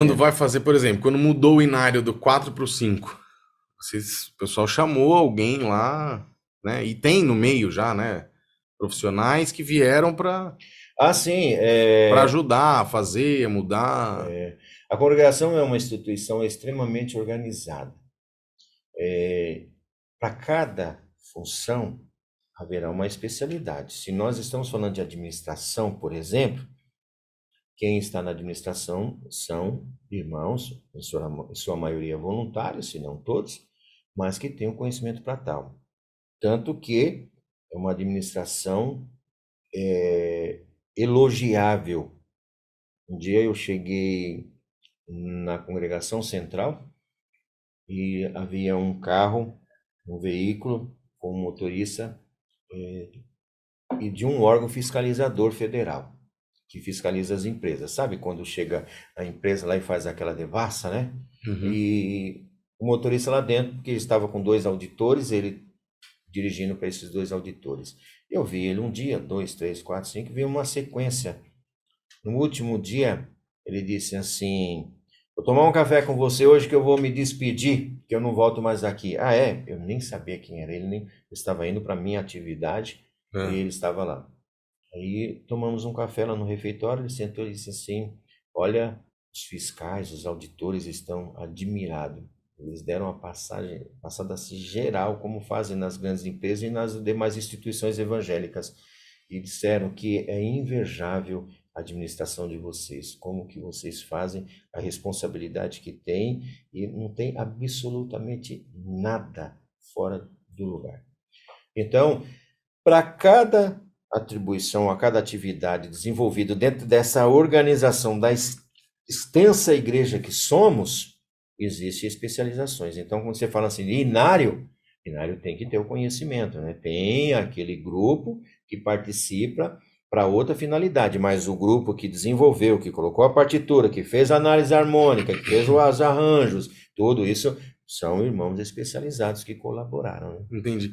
Quando é. vai fazer, por exemplo, quando mudou o inário do 4 para o 5, vocês, o pessoal chamou alguém lá, né? E tem no meio já, né? Profissionais que vieram para. Ah, sim. É... Para ajudar a fazer, a mudar. É... A congregação é uma instituição extremamente organizada. É... Para cada função haverá uma especialidade. Se nós estamos falando de administração, por exemplo, quem está na administração são irmãos, em sua, em sua maioria voluntários, se não todos, mas que têm o um conhecimento para tal. Tanto que é uma administração é, elogiável. Um dia eu cheguei na congregação central e havia um carro, um veículo com um motorista é, e de um órgão fiscalizador federal que fiscaliza as empresas. Sabe quando chega a empresa lá e faz aquela devassa, né? Uhum. E o motorista lá dentro, porque ele estava com dois auditores, ele dirigindo para esses dois auditores. Eu vi ele um dia, dois, três, quatro, cinco, vi uma sequência. No último dia, ele disse assim: Vou tomar um café com você hoje que eu vou me despedir, que eu não volto mais aqui. Ah, é? Eu nem sabia quem era ele, nem estava indo para minha atividade é. e ele estava lá. Aí tomamos um café lá no refeitório, ele sentou e disse assim: Olha, os fiscais, os auditores estão admirados. Eles deram uma passagem, passada assim geral, como fazem nas grandes empresas e nas demais instituições evangélicas. E disseram que é invejável a administração de vocês, como que vocês fazem, a responsabilidade que têm e não tem absolutamente nada fora do lugar. Então, para cada atribuição a cada atividade desenvolvida dentro dessa organização da extensa igreja que somos, existem especializações. Então, quando você fala assim, inário, inário tem que ter o conhecimento, né? Tem aquele grupo que participa para outra finalidade, mas o grupo que desenvolveu, que colocou a partitura, que fez a análise harmônica, que fez os arranjos, tudo isso são irmãos especializados que colaboraram. Né? Entendi.